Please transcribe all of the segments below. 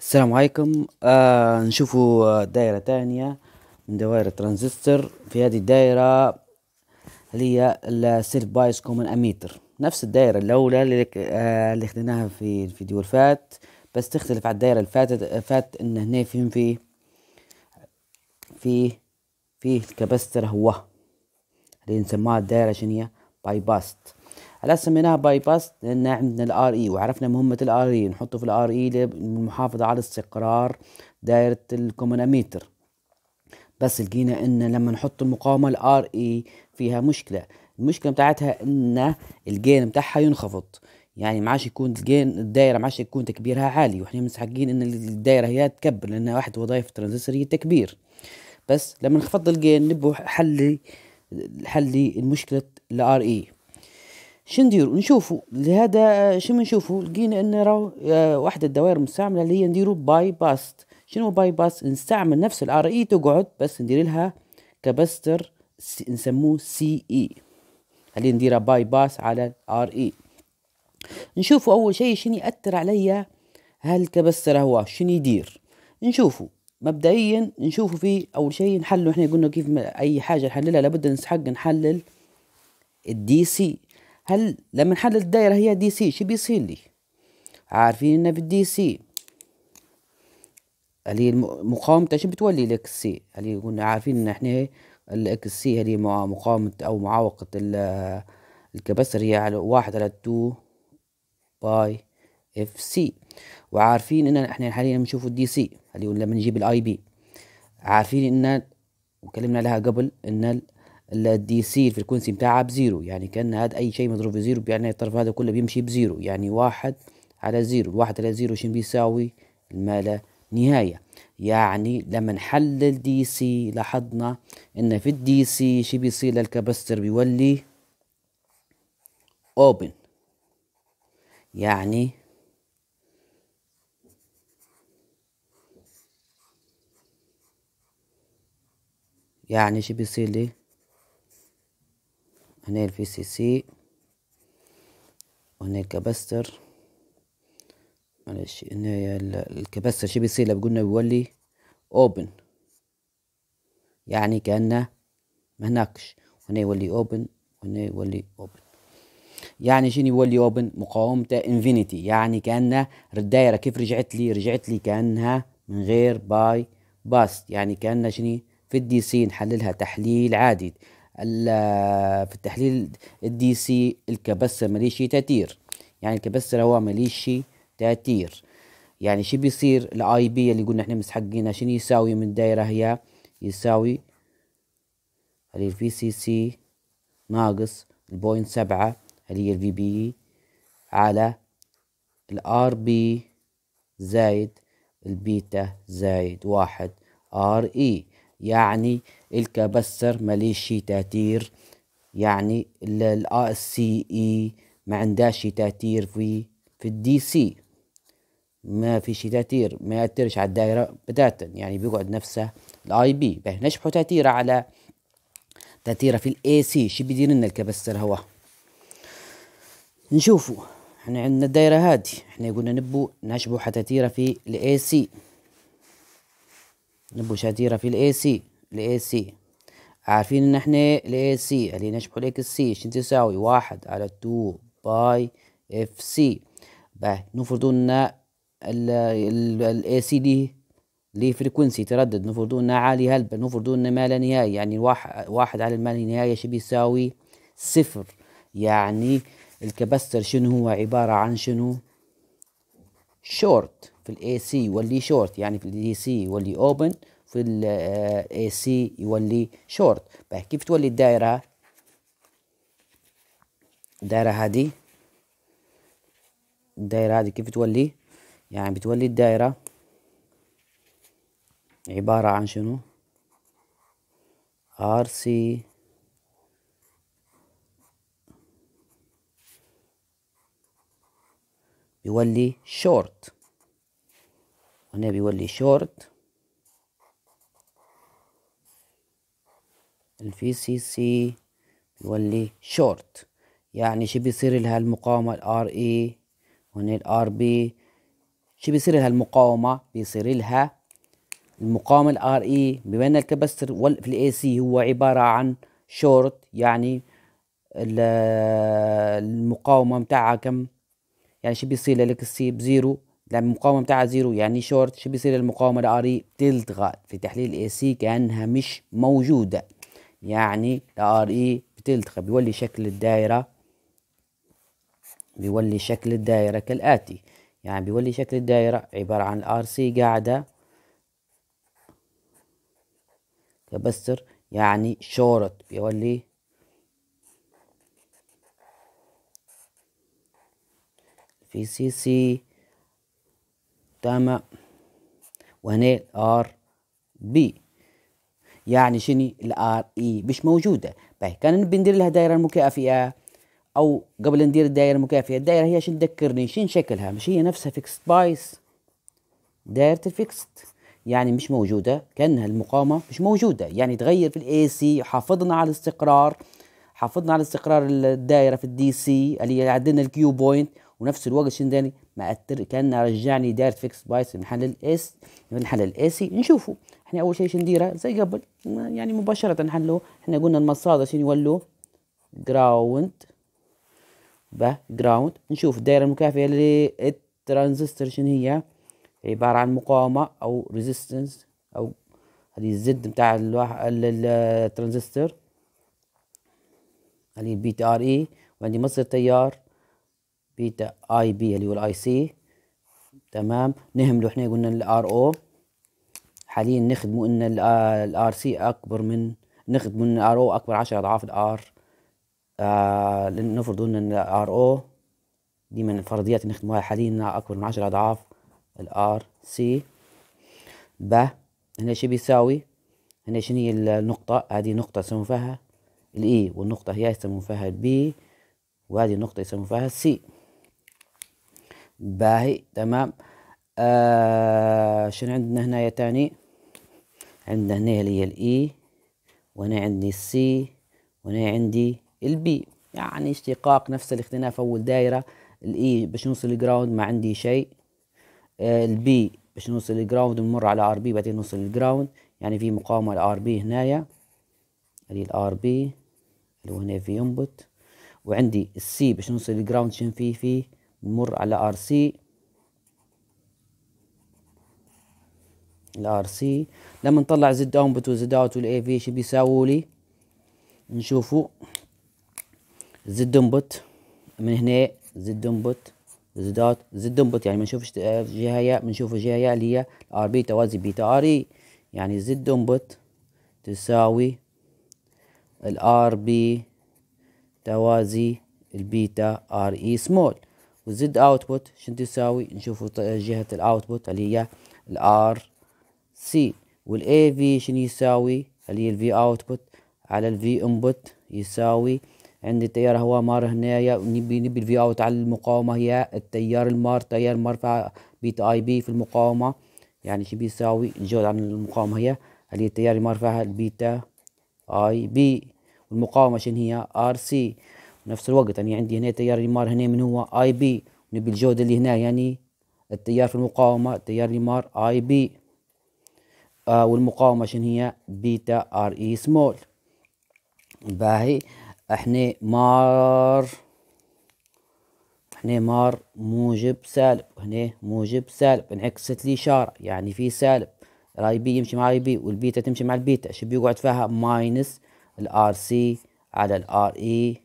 السلام عليكم آه نشوفوا دائرة تانية من دوائر الترانزستور في هذه الدائرة اللي هي السيلف بايس كومن اميتر نفس الدائرة الأولى اللي, آه اللي خدناها في الفيديو الفات بس تختلف عن الدائرة الفاتت آه، فات إن هنا فين في في في الكبستر هو اللي نسموها الدائرة شنية باي باست هلا سميناها باي باس لان عندنا الار اي e وعرفنا مهمه الار اي e، نحطه في الار اي للمحافظه e على استقرار دائره الكومناميتر بس لقينا ان لما نحط المقاومه الار اي فيها مشكله المشكله بتاعتها ان الجين بتاعها ينخفض يعني ما عادش يكون الجين الدايره ما عادش يكون تكبيرها عالي واحنا مستحقين ان الدايره هي تكبر لان واحد وظائف الترانزستور هي التكبير بس لما نخفض الجين نبو حلي حلي المشكله الار اي نديرو نشوفو لهذا شنو بنشوفو لقينا ان راهو آه، واحدة الدوائر المستعملة اللي هي نديرو باي باست شنو باي باست نستعمل نفس الار اي تقعد بس ندير لها كاباستر نسموه سي اي اللي نديرها باي باس على الار اي نشوفوا اول شيء شنو ياثر عليا هالكبستر هو شنو يدير نشوفوا مبدئيا نشوفوا في اول شيء نحلوا احنا قلنا كيف اي حاجه نحللها لابد نسحق نحلل الدي سي هل لما نحلل الدايرة هي دي سي شو بيصير لي عارفين ان في الدي سي اللي هي شو بتولي الاكس سي اللي قلنا عارفين ان احنا الاكس سي هذه مقاومة او معوقة الكبسر هي على واحد على تو باي اف سي وعارفين ان احنا حاليا بنشوف الدي سي اللي لما نجيب الاي بي عارفين ان وكلمنا لها قبل ان الدي سي الفريكونسي بتاعها بزيرو يعني كان هذا اي شيء مضروب بزيرو يعني الطرف هذا كله بيمشي بزيرو يعني واحد على زيرو واحد على زيرو شنو بيساوي ما لا نهايه يعني لما نحلل دي سي لاحظنا ان في الدي سي شي بيصير للكابستر بيولي اوبن يعني يعني شو بيصير لي هنا الفي سي سي وهنا الكباستر معلش هنا الكباستر شو بيصير لو قلنا بيولي اوبن يعني كأنه ما هناكش هنا يولي اوبن وهنا يولي اوبن يعني شنو يولي اوبن مقاومته انفينيتي يعني كأنه الدايره كيف رجعت لي رجعت لي كانها من غير باي باست يعني كأنه شنو في الدي سي نحللها تحليل عادي في التحليل الدي سي الكبسة مليشي تأثير يعني الكبسة هو مليشي تأثير يعني شو بيصير الاي بي اللي قلنا احنا مسحقينها شنو يساوي من الدايرة هي يساوي اللي الفي سي سي ناقص البوينت سبعة اللي هي الفي بي e على الار بي زايد البيتا زايد واحد ار اي e. يعني الكبسر شي تاتير يعني الا سي اي ما عندهاش تاتير في في الدي سي ما في شي تاتير ما يأثرش على الدائرة بتاتا يعني بيقعد نفسه الاي بي به نشبه تاتيرة على تاتيرة في الاي سي شو بيدير لنا الكبسر هو نشوفوا احنا عندنا الدائرة هادي احنا قلنا نبو نشبه تاتيرة في الاي سي بوشاتيرة في الاي سي الاي سي عارفين ان احنا الاي سي اللي نشبه لك السي شنو تساوي واحد على 2 باي اف سي نفرضوا ان الاي سي دي ليه فريكونسي تردد نفرضوا ان عالي هلبة نفرضوا ان ما لا نهاية يعني واحد على ما لا نهاية شو بيساوي صفر يعني الكباستر شنو هو عبارة عن شنو شورت في الاي سي يولي شورت يعني في الدي سي يولي اوبن في الاي سي يولي شورت بقى كيف تولي الدائره الدائره هادي الدائره هادي كيف تولي يعني بتولي الدائره عباره عن شنو ار سي يولي شورت هنا بيولي شورت الفي سي سي بيولي شورت يعني شو بيصير لها المقاومة الار اي وهنا e، الار بي شو بيصير لها المقاومة بيصير لها المقاومة الار اي e. بما ان الكبستر في الاي سي هو عبارة عن شورت يعني المقاومة متاعها كم يعني شو بيصير لك السي بزيرو لما المقاومة بتاعها زيرو يعني شورت شو بيصير المقاومة لآري بتلتغى في تحليل اي سي كأنها مش موجودة يعني الار اي e بتلتغى بيولي شكل الدائرة بيولي شكل الدائرة كالآتي يعني بيولي شكل الدائرة عبارة عن الار سي قاعدة كبستر يعني شورت بيولي في سي سي تمام وهنا ار بي يعني شني الار اي مش موجوده باهي كان بندير لها دائره مكافئه او قبل ندير الدائره المكافئه الدائره هي شنو تذكرني شن شكلها مش هي نفسها فيكس بايس دائره الفيكست يعني مش موجوده كانها المقاومه مش موجوده يعني تغير في الاي سي حافظنا على الاستقرار حافظنا على استقرار الدائره في الدي سي اللي عندنا الكيو بوينت ونفس الوقت شنو داني مقتر كان رجعني دايركت فيكس بايس بنحل الاس بنحل الاسي نشوفه احنا اول شيء شنديره زي قبل يعني مباشره نحله احنا قلنا المصادر شنو يولوا جراوند با جراوند نشوف الدائره المكافئه للترانزستور شنو هي عباره عن مقاومه او ريزيستنس او هذه الزد نتاع الترانزستور هذه البي تي ار اي وعندي مصدر تيار بيتا اي بي اللي هو الاي سي تمام نهمله احنا قلنا الار او حاليا نخدمه ان الار سي اكبر من نخدمه ان الار او اكبر 10 اضعاف الار آه نفرض ان الار او دي من الفرضيات اللي نخدموها حاليا اكبر من 10 اضعاف الار سي ب هنا شو بيساوي هنا شنو هي النقطة هذه نقطة يسمون فيها الاي والنقطة هي يسمون فيها البي وهذه النقطة يسمون فيها السي باهي تمام آه شنو عندنا هنايا تاني عندنا هنا اللي هي الاي وهنا عندي السي وهنا عندي البي يعني اشتقاق نفس الاختناف اول دايره الاي باش نوصل للجراوند ما عندي شيء آه البي باش نوصل للجراوند نمر على ار بي بعدين نوصل للجراوند يعني في مقاومه الار بي هنايا هذه الار بي اللي هنا في انبوت وعندي السي باش نوصل للجراوند شنو فيه فيه نمر على ار سي الار سي لما نطلع زد اوت وزد اوت والاي في شو بيساووا لي نشوفوا زد انبوت من هنا زد انبوت زد اوت زد انبوت يعني ما نشوفش آه، جهه يا بنشوف جهه يا اللي هي ار بي توازي بيتا ار اي يعني زد انبوت تساوي الار بي توازي البيتا ار اي سمول والزد اوتبوت شن تساوي نشوف جهه الاوتبوت اللي هي الار سي والاي في شن يساوي اللي هي الفي اوتبوت على الفي انبوت يساوي عندي التيار هواء مار هنايا نبي نبي الفي اوت على المقاومه هي التيار المار تيار المار بيتا اي بي في المقاومه يعني شو بيساوي الجهد عن المقاومه هي اللي هي التيار المار فيها البيتا اي بي والمقاومه شن هي ار سي نفس الوقت يعني عندي هنا تيار اللي مار هنا من هو اي بي نبي الجودة اللي هنا يعني التيار في المقاومة التيار اللي مار اي بي آه والمقاومة شن هي بيتا ار اي سمول باهي احنا مار احنا مار موجب سالب هنا موجب سالب انعكست لي يعني في سالب الاي بي يمشي مع اي بي والبيتا تمشي مع البيتا شو بيقعد فيها ماينس الار سي على الار اي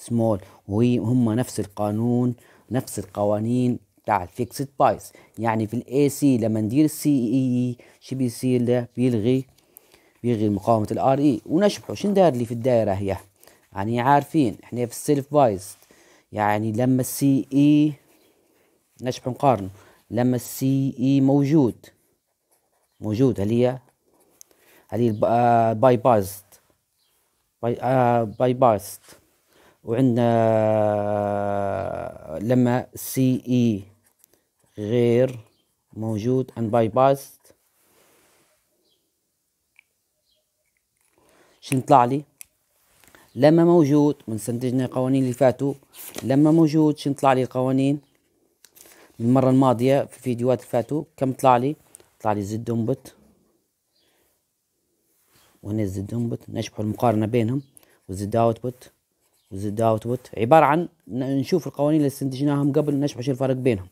سمول وهم نفس القانون نفس القوانين بتاع الفيكسد بايس يعني في الاي سي لما ندير السي اي اي شو بيصير ده بيلغي بيلغي مقاومة الار اي e. ونشبحه شن دار لي في الدائرة هي يعني عارفين احنا في السيلف بايس يعني لما السي اي e e، نشبح نقارن لما السي اي موجود موجود هل هي هل هي باي باست باي باست وعندنا لما سي اي e غير موجود ان باي باس شو نطلع لي لما موجود ونستنتجنا القوانين اللي فاتوا لما موجود شو نطلع لي القوانين من المرة الماضية في فيديوهات فاتوا كم طلع لي طلع لي زد انبت وهنا زد انبت نشبح المقارنة بينهم وزد اوتبوت اوت اوتبوت عباره عن نشوف القوانين اللي استنتجناهم قبل نشرح شو الفرق بينهم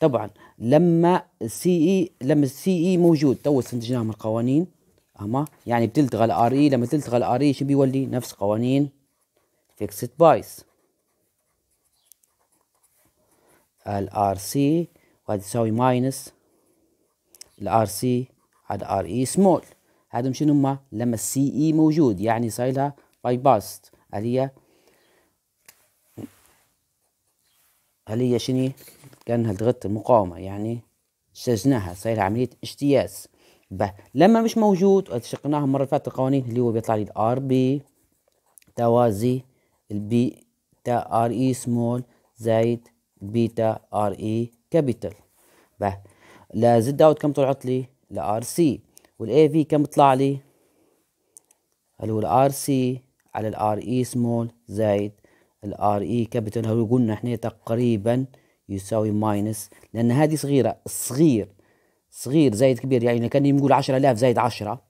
طبعا لما السي اي e، لما السي اي e موجود تو استنتجناهم القوانين اما يعني بتلتغى الار اي e، لما تلتغى الار اي شو بيولي نفس قوانين فيكسد بايس الار سي وهذا يساوي ماينس الار سي على ار اي سمول هذا شنو هم لما السي اي موجود يعني صايلها باي باست اللي هي هل هي شني كانها ضغط المقاومة يعني شجناها صاير عملية اجتياز به لما مش موجود شقناها مرة فاتت القوانين اللي هو بيطلع لي الار بي توازي البي تا ار اي سمول زائد بيتا ار اي كابيتال به لا زد اوت كم طلعت لي الار سي والاي في كم طلع لي هل هو الار سي على الار اي سمول زائد الار اي كابيتال هو يقولنا احنا تقريبا يساوي ماينس لان هذه صغيره صغير صغير زايد كبير يعني كان يقول 10000 زايد 10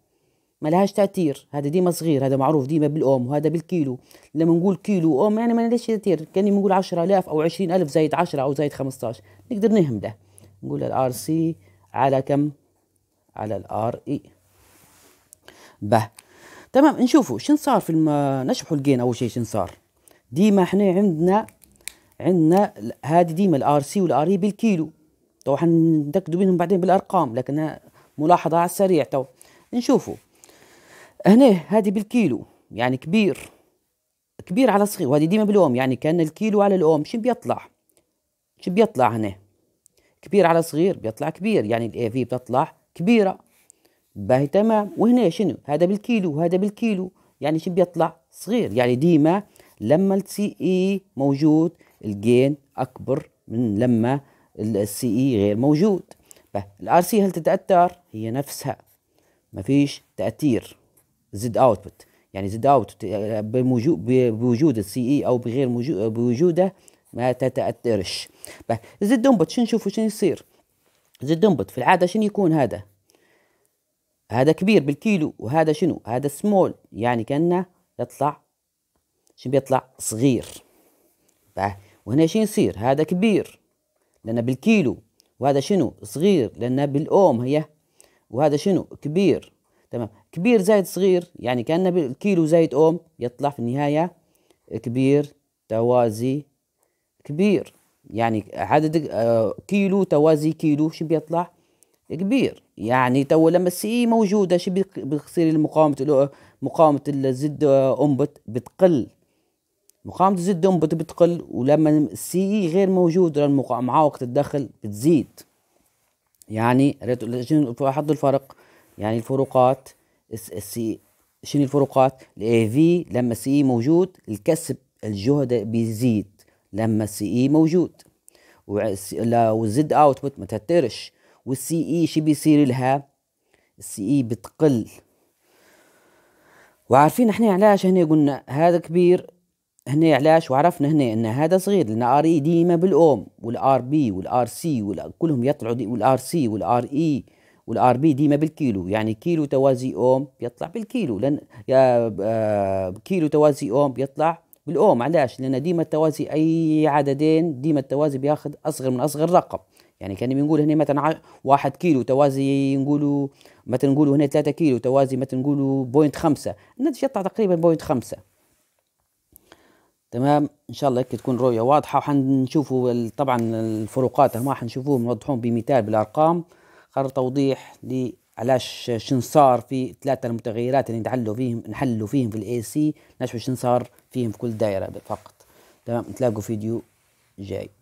ما لهاش تاثير هذا ديما صغير هذا معروف ديما بالاوم وهذا بالكيلو لما نقول كيلو اوم يعني ما لهاش تاثير كان نقول 10000 او 20000 زايد 10 او زايد 15 نقدر نهمله نقول الار سي على كم على الار اي به تمام نشوفوا شنو صار في الم... نشرحوا الجين اول شيء شنو صار ديما حنا عندنا عندنا هذه ديما الار سي والار اي e بالكيلو تو حنتاكدوا منهم بعدين بالارقام لكن ملاحظه على السريع تو نشوفوا هنا هذه بالكيلو يعني كبير كبير على صغير وهذه ديما بالاوم يعني كان الكيلو على الاوم شو بيطلع شو بيطلع هنا كبير على صغير بيطلع كبير يعني الاي في بتطلع كبيره باهي تمام وهنا شنو هذا بالكيلو وهذا بالكيلو يعني شو بيطلع صغير يعني ديما لما السي اي موجود الجين اكبر من لما السي اي غير موجود فالار سي هل تتاثر هي نفسها ما فيش تاثير زد اوتبوت يعني زد اوت بوجود السي اي او بغير بوجوده ما تتاثرش زد اوتبوت شو نشوفوا شو يصير زد اوتبوت في العاده شنو يكون هذا هذا كبير بالكيلو وهذا شنو هذا سمول يعني كانه يطلع شو بيطلع صغير وهنا شو يصير هذا كبير لأنه بالكيلو وهذا شنو صغير لأنه بالأوم هي وهذا شنو كبير تمام كبير زائد صغير يعني كأنه بالكيلو زائد أوم يطلع في النهاية كبير توازي كبير يعني عدد آه، كيلو توازي كيلو شو بيطلع كبير يعني تو لما السي موجوده شو بيصير مقاومه مقاومه الزد اومبت آه، بتقل مقاومة الزيت دوم بتقل ولما السي اي غير موجود وقت الدخل بتزيد يعني شنو حد الفرق يعني الفروقات السي شنو الفروقات الاي في لما السي اي موجود الكسب الجهد بيزيد لما السي اي موجود والزد بوت ما تهترش والسي اي شو بيصير لها السي اي بتقل وعارفين احنا علاش هنا قلنا هذا كبير هنا علاش وعرفنا هنا ان هذا صغير لان ار اي e ديما بالاوم والار بي والار سي كلهم يطلعوا والار سي والار اي والار e، بي ديما بالكيلو يعني كيلو توازي اوم يطلع بالكيلو لان يا آه، كيلو توازي اوم يطلع بالاوم علاش لان ديما التوازي اي عددين ديما التوازي بياخذ اصغر من اصغر رقم يعني كان بنقول هنا مثلا واحد كيلو توازي نقولوا مثلا نقولوا هنا 3 كيلو توازي مثلا نقولوا بوينت خمسة الناتج يطلع تقريبا بوينت خمسة تمام ان شاء الله هيك تكون رؤيه واضحه وحنشوفوا طبعا الفروقات ما حنشوفوهم موضحون بمثال بالارقام خر توضيح علاش شن صار في ثلاثه المتغيرات اللي نتعلوا فيهم نحلوا فيهم في الاي سي نشوف شن صار فيهم في كل دائره فقط تمام نتلاقوا فيديو جاي